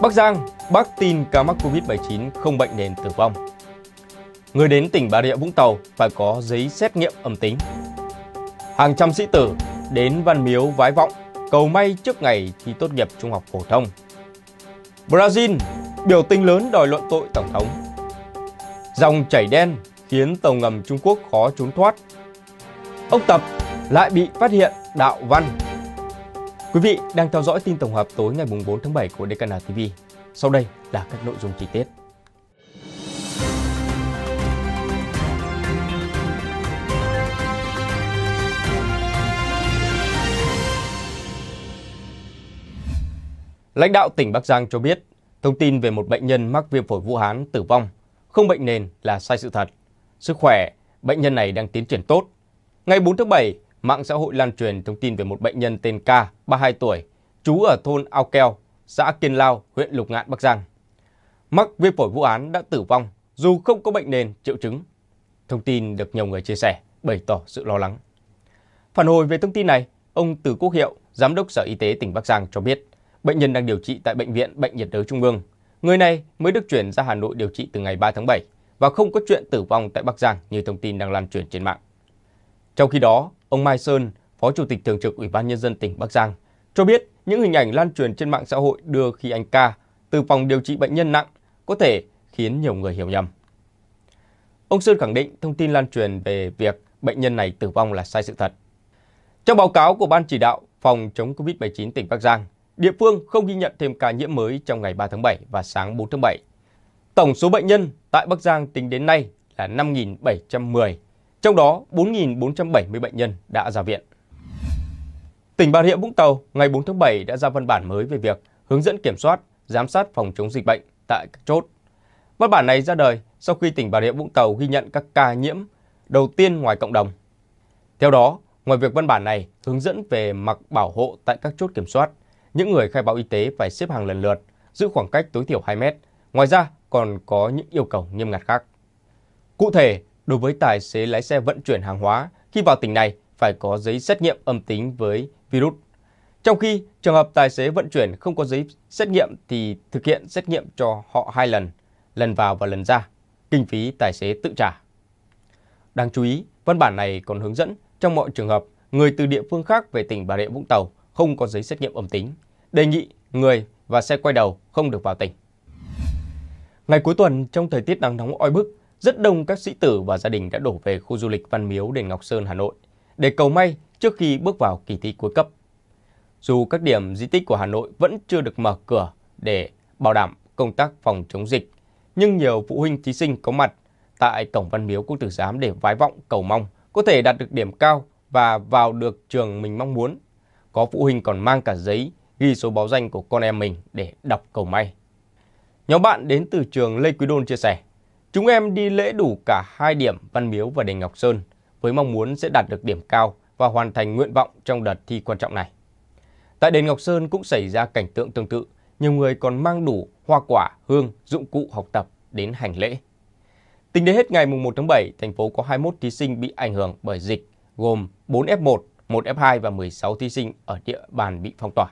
Bắc Giang, bác tin ca mắc Covid-19 không bệnh nền tử vong. Người đến tỉnh Bà Rịa Vũng Tàu phải có giấy xét nghiệm âm tính. Hàng trăm sĩ tử đến Văn Miếu vái vọng cầu may trước ngày thi tốt nghiệp trung học phổ thông. Brazil biểu tình lớn đòi luận tội tổng thống. Dòng chảy đen khiến tàu ngầm Trung Quốc khó trốn thoát. Ông Tập lại bị phát hiện đạo văn Quý vị đang theo dõi tin tổng hợp tối ngày 4 tháng 7 của Decana TV. Sau đây là các nội dung chi tiết. Lãnh đạo tỉnh Bắc Giang cho biết, thông tin về một bệnh nhân mắc viêm phổi Vũ Hán tử vong, không bệnh nền là sai sự thật. Sức khỏe, bệnh nhân này đang tiến triển tốt. Ngày 4 tháng 7, Mạng xã hội lan truyền thông tin về một bệnh nhân tên K, 32 tuổi, trú ở thôn Ao Keo, xã Kiên Lao, huyện Lục Ngạn, Bắc Giang. Mắc viêm phổi vũ án đã tử vong dù không có bệnh nền, triệu chứng. Thông tin được nhiều người chia sẻ, bày tỏ sự lo lắng. Phản hồi về thông tin này, ông Từ Quốc Hiệu, Giám đốc Sở Y tế tỉnh Bắc Giang cho biết, bệnh nhân đang điều trị tại Bệnh viện Bệnh nhiệt đới Trung ương. Người này mới được chuyển ra Hà Nội điều trị từ ngày 3 tháng 7 và không có chuyện tử vong tại Bắc Giang như thông tin đang lan truyền trên mạng. Trong khi đó, Ông Mai Sơn, Phó Chủ tịch Thường trực Ủy ban Nhân dân tỉnh Bắc Giang, cho biết những hình ảnh lan truyền trên mạng xã hội đưa khi anh ca từ phòng điều trị bệnh nhân nặng có thể khiến nhiều người hiểu nhầm. Ông Sơn khẳng định thông tin lan truyền về việc bệnh nhân này tử vong là sai sự thật. Trong báo cáo của Ban chỉ đạo phòng chống COVID-19 tỉnh Bắc Giang, địa phương không ghi nhận thêm ca nhiễm mới trong ngày 3 tháng 7 và sáng 4 tháng 7. Tổng số bệnh nhân tại Bắc Giang tính đến nay là 5.710 trong đó 4.470 bệnh nhân đã ra viện. Tỉnh Bà Rịa Vũng Tàu ngày 4 tháng 7 đã ra văn bản mới về việc hướng dẫn kiểm soát, giám sát phòng chống dịch bệnh tại các chốt. Văn bản này ra đời sau khi tỉnh Bà Rịa Vũng Tàu ghi nhận các ca nhiễm đầu tiên ngoài cộng đồng. Theo đó, ngoài việc văn bản này hướng dẫn về mặc bảo hộ tại các chốt kiểm soát, những người khai báo y tế phải xếp hàng lần lượt, giữ khoảng cách tối thiểu 2 mét. Ngoài ra, còn có những yêu cầu nghiêm ngặt khác. Cụ thể, Đối với tài xế lái xe vận chuyển hàng hóa, khi vào tỉnh này phải có giấy xét nghiệm âm tính với virus. Trong khi trường hợp tài xế vận chuyển không có giấy xét nghiệm thì thực hiện xét nghiệm cho họ hai lần, lần vào và lần ra, kinh phí tài xế tự trả. Đáng chú ý, văn bản này còn hướng dẫn trong mọi trường hợp người từ địa phương khác về tỉnh Bà Rịa Vũng Tàu không có giấy xét nghiệm âm tính, đề nghị người và xe quay đầu không được vào tỉnh. Ngày cuối tuần trong thời tiết nắng nóng oi bức, rất đông các sĩ tử và gia đình đã đổ về khu du lịch Văn Miếu Đền Ngọc Sơn, Hà Nội để cầu may trước khi bước vào kỳ thi cuối cấp. Dù các điểm di tích của Hà Nội vẫn chưa được mở cửa để bảo đảm công tác phòng chống dịch, nhưng nhiều phụ huynh thí sinh có mặt tại cổng Văn Miếu Quốc Tử Giám để vái vọng cầu mong có thể đạt được điểm cao và vào được trường mình mong muốn. Có phụ huynh còn mang cả giấy ghi số báo danh của con em mình để đọc cầu may. Nhóm bạn đến từ trường Lê Quý Đôn chia sẻ. Chúng em đi lễ đủ cả hai điểm Văn Miếu và Đền Ngọc Sơn với mong muốn sẽ đạt được điểm cao và hoàn thành nguyện vọng trong đợt thi quan trọng này. Tại Đền Ngọc Sơn cũng xảy ra cảnh tượng tương tự, nhiều người còn mang đủ hoa quả, hương, dụng cụ học tập đến hành lễ. Tính đến hết ngày 1 tháng 7, thành phố có 21 thí sinh bị ảnh hưởng bởi dịch, gồm 4 F1, 1 F2 và 16 thí sinh ở địa bàn bị phong tỏa.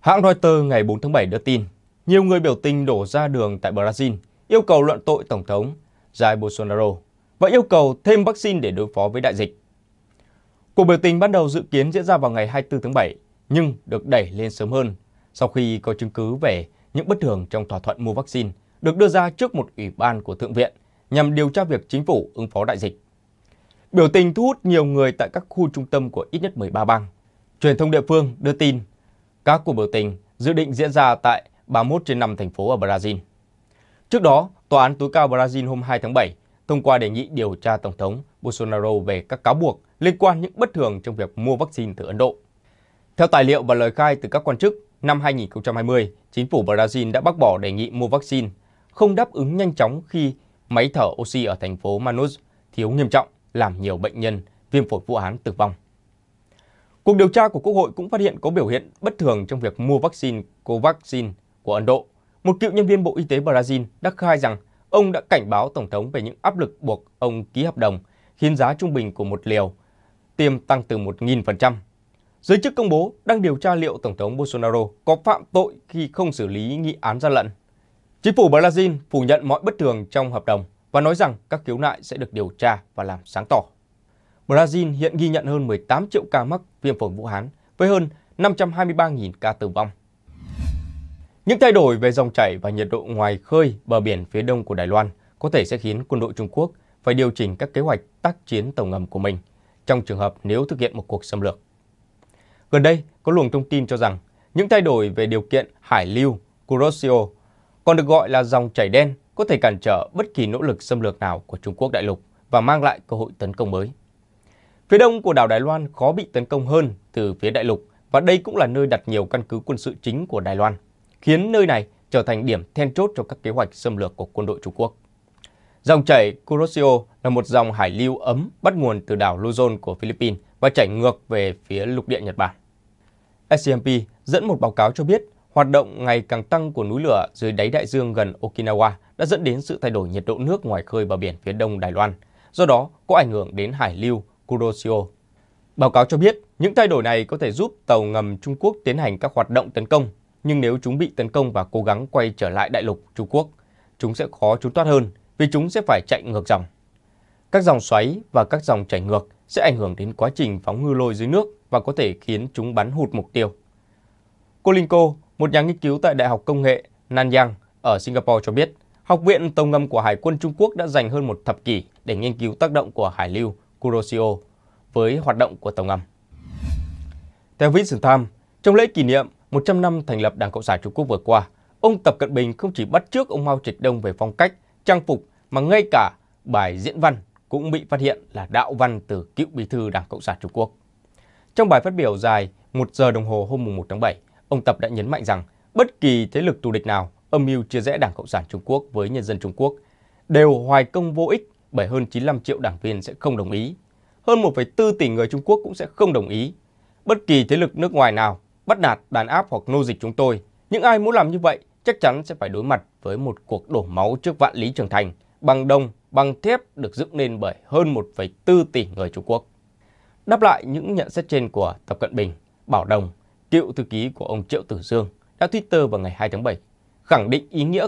Hãng Reuters ngày 4 tháng 7 đưa tin, nhiều người biểu tình đổ ra đường tại Brazil yêu cầu luận tội Tổng thống Jair Bolsonaro và yêu cầu thêm vaccine để đối phó với đại dịch. Cuộc biểu tình ban đầu dự kiến diễn ra vào ngày 24 tháng 7, nhưng được đẩy lên sớm hơn sau khi có chứng cứ về những bất thường trong thỏa thuận mua vaccine được đưa ra trước một ủy ban của Thượng viện nhằm điều tra việc chính phủ ứng phó đại dịch. Biểu tình thu hút nhiều người tại các khu trung tâm của ít nhất 13 bang. Truyền thông địa phương đưa tin các cuộc biểu tình dự định diễn ra tại 31 trên 5 thành phố ở Brazil. Trước đó, Tòa án tối cao Brazil hôm 2 tháng 7 thông qua đề nghị điều tra Tổng thống Bolsonaro về các cáo buộc liên quan những bất thường trong việc mua vaccine từ Ấn Độ. Theo tài liệu và lời khai từ các quan chức, năm 2020, chính phủ Brazil đã bác bỏ đề nghị mua vaccine, không đáp ứng nhanh chóng khi máy thở oxy ở thành phố Manaus thiếu nghiêm trọng, làm nhiều bệnh nhân viêm phổi Vũ án tử vong. Cuộc điều tra của Quốc hội cũng phát hiện có biểu hiện bất thường trong việc mua vaccine Covaxin của Ấn Độ – một cựu nhân viên Bộ Y tế Brazil đã khai rằng ông đã cảnh báo Tổng thống về những áp lực buộc ông ký hợp đồng, khiến giá trung bình của một liều tiêm tăng từ 1.000%. Giới chức công bố đang điều tra liệu Tổng thống Bolsonaro có phạm tội khi không xử lý nghị án gian lận. Chính phủ Brazil phủ nhận mọi bất thường trong hợp đồng và nói rằng các khiếu nại sẽ được điều tra và làm sáng tỏ. Brazil hiện ghi nhận hơn 18 triệu ca mắc viêm phổi Vũ Hán với hơn 523.000 ca tử vong. Những thay đổi về dòng chảy và nhiệt độ ngoài khơi bờ biển phía đông của Đài Loan có thể sẽ khiến quân đội Trung Quốc phải điều chỉnh các kế hoạch tác chiến tàu ngầm của mình trong trường hợp nếu thực hiện một cuộc xâm lược. Gần đây, có luồng thông tin cho rằng những thay đổi về điều kiện hải lưu Kurosio, còn được gọi là dòng chảy đen, có thể cản trở bất kỳ nỗ lực xâm lược nào của Trung Quốc đại lục và mang lại cơ hội tấn công mới. Phía đông của đảo Đài Loan khó bị tấn công hơn từ phía đại lục và đây cũng là nơi đặt nhiều căn cứ quân sự chính của Đài Loan khiến nơi này trở thành điểm then chốt cho các kế hoạch xâm lược của quân đội Trung Quốc. Dòng chảy Curosio là một dòng hải lưu ấm bắt nguồn từ đảo Luzon của Philippines và chảy ngược về phía lục địa Nhật Bản. SCMP dẫn một báo cáo cho biết hoạt động ngày càng tăng của núi lửa dưới đáy đại dương gần Okinawa đã dẫn đến sự thay đổi nhiệt độ nước ngoài khơi bờ biển phía đông Đài Loan, do đó có ảnh hưởng đến hải lưu Kurosio. Báo cáo cho biết những thay đổi này có thể giúp tàu ngầm Trung Quốc tiến hành các hoạt động tấn công nhưng nếu chúng bị tấn công và cố gắng quay trở lại đại lục Trung Quốc, chúng sẽ khó trốn thoát hơn vì chúng sẽ phải chạy ngược dòng. Các dòng xoáy và các dòng chảy ngược sẽ ảnh hưởng đến quá trình phóng ngư lôi dưới nước và có thể khiến chúng bắn hụt mục tiêu. Kolinko, một nhà nghiên cứu tại Đại học Công nghệ Nanyang ở Singapore cho biết, Học viện Tàu ngầm của Hải quân Trung Quốc đã dành hơn một thập kỷ để nghiên cứu tác động của hải lưu Kuroshio với hoạt động của tàu ngầm. Theo Vincent Tham, trong lễ kỷ niệm 100 năm thành lập Đảng Cộng sản Trung Quốc vừa qua, ông Tập Cận Bình không chỉ bắt chước ông Mao Trạch Đông về phong cách, trang phục mà ngay cả bài diễn văn cũng bị phát hiện là đạo văn từ cựu bí thư Đảng Cộng sản Trung Quốc. Trong bài phát biểu dài 1 giờ đồng hồ hôm 1 tháng 7, ông Tập đã nhấn mạnh rằng bất kỳ thế lực thù địch nào âm mưu chia rẽ Đảng Cộng sản Trung Quốc với nhân dân Trung Quốc đều hoài công vô ích bởi hơn 95 triệu đảng viên sẽ không đồng ý. Hơn 1,4 tỷ người Trung Quốc cũng sẽ không đồng ý. Bất kỳ thế lực nước ngoài nào bắt nạt, đàn áp hoặc nô dịch chúng tôi. Những ai muốn làm như vậy chắc chắn sẽ phải đối mặt với một cuộc đổ máu trước vạn lý trường thành bằng đồng, bằng thép được dựng nên bởi hơn 1,4 tỷ người Trung Quốc. Đáp lại những nhận xét trên của Tập Cận Bình, Bảo Đồng, cựu thư ký của ông Triệu Tử Dương đã Twitter vào ngày 2 tháng 7, khẳng định ý nghĩa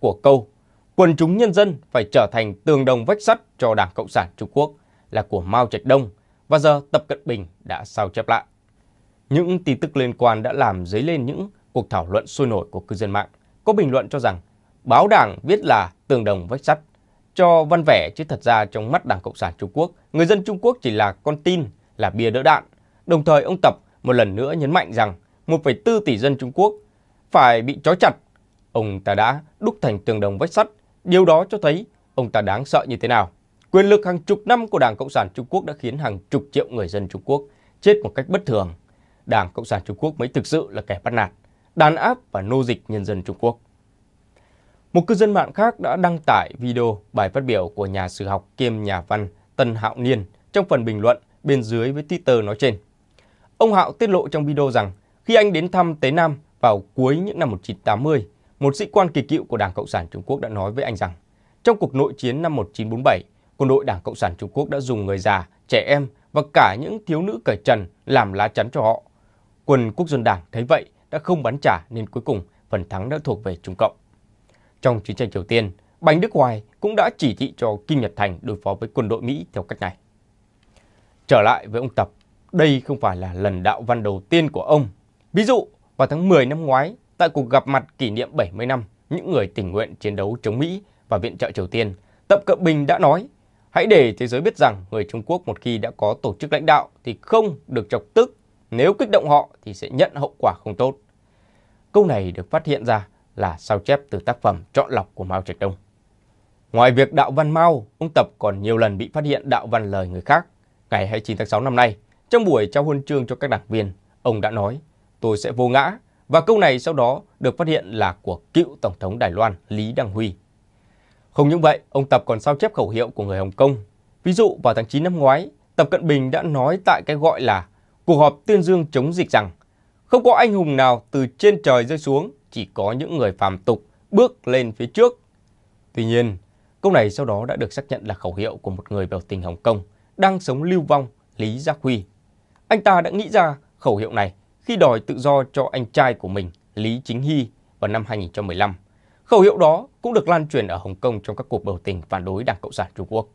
của câu quần chúng nhân dân phải trở thành tường đồng vách sắt cho Đảng Cộng sản Trung Quốc là của Mao Trạch Đông và giờ Tập Cận Bình đã sao chép lại. Những tin tức liên quan đã làm dấy lên những cuộc thảo luận sôi nổi của cư dân mạng. Có bình luận cho rằng báo đảng viết là tường đồng vách sắt cho văn vẻ chứ thật ra trong mắt Đảng Cộng sản Trung Quốc, người dân Trung Quốc chỉ là con tin, là bia đỡ đạn. Đồng thời ông Tập một lần nữa nhấn mạnh rằng 1,4 tỷ dân Trung Quốc phải bị trói chặt. Ông ta đã đúc thành tường đồng vách sắt, điều đó cho thấy ông ta đáng sợ như thế nào. Quyền lực hàng chục năm của Đảng Cộng sản Trung Quốc đã khiến hàng chục triệu người dân Trung Quốc chết một cách bất thường. Đảng Cộng sản Trung Quốc mới thực sự là kẻ bắt nạt, đàn áp và nô dịch nhân dân Trung Quốc. Một cư dân mạng khác đã đăng tải video bài phát biểu của nhà sử học kiêm nhà văn Tân Hạo Niên trong phần bình luận bên dưới với Twitter nói trên. Ông Hạo tiết lộ trong video rằng khi anh đến thăm Tế Nam vào cuối những năm 1980, một sĩ quan kỳ cựu của Đảng Cộng sản Trung Quốc đã nói với anh rằng trong cuộc nội chiến năm 1947, quân đội Đảng Cộng sản Trung Quốc đã dùng người già, trẻ em và cả những thiếu nữ cởi trần làm lá chắn cho họ. Quân quốc dân đảng thấy vậy đã không bắn trả nên cuối cùng phần thắng đã thuộc về Trung Cộng. Trong chiến tranh Triều Tiên, Bành Đức Hoài cũng đã chỉ thị cho Kim Nhật Thành đối phó với quân đội Mỹ theo cách này. Trở lại với ông Tập, đây không phải là lần đạo văn đầu tiên của ông. Ví dụ, vào tháng 10 năm ngoái, tại cuộc gặp mặt kỷ niệm 70 năm những người tình nguyện chiến đấu chống Mỹ và viện trợ Triều Tiên, Tập Cận Bình đã nói, hãy để thế giới biết rằng người Trung Quốc một khi đã có tổ chức lãnh đạo thì không được chọc tức nếu kích động họ thì sẽ nhận hậu quả không tốt. Câu này được phát hiện ra là sao chép từ tác phẩm chọn lọc của Mao Trạch Đông. Ngoài việc đạo văn Mao, ông Tập còn nhiều lần bị phát hiện đạo văn lời người khác. Ngày 29 tháng 6 năm nay, trong buổi trao huân chương cho các đảng viên, ông đã nói, tôi sẽ vô ngã, và câu này sau đó được phát hiện là của cựu Tổng thống Đài Loan Lý Đăng Huy. Không những vậy, ông Tập còn sao chép khẩu hiệu của người Hồng Kông. Ví dụ vào tháng 9 năm ngoái, Tập Cận Bình đã nói tại cái gọi là cuộc họp tuyên dương chống dịch rằng không có anh hùng nào từ trên trời rơi xuống, chỉ có những người phàm tục bước lên phía trước. Tuy nhiên, câu này sau đó đã được xác nhận là khẩu hiệu của một người biểu tình Hồng Kông đang sống lưu vong Lý Gia Huy. Anh ta đã nghĩ ra khẩu hiệu này khi đòi tự do cho anh trai của mình Lý Chính Hy vào năm 2015. Khẩu hiệu đó cũng được lan truyền ở Hồng Kông trong các cuộc biểu tình phản đối Đảng Cộng sản Trung Quốc.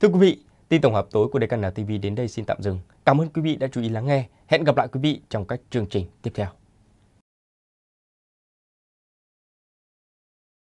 Thưa quý vị, tin tổng hợp tối của DKN TV đến đây xin tạm dừng. Cảm ơn quý vị đã chú ý lắng nghe. Hẹn gặp lại quý vị trong các chương trình tiếp theo.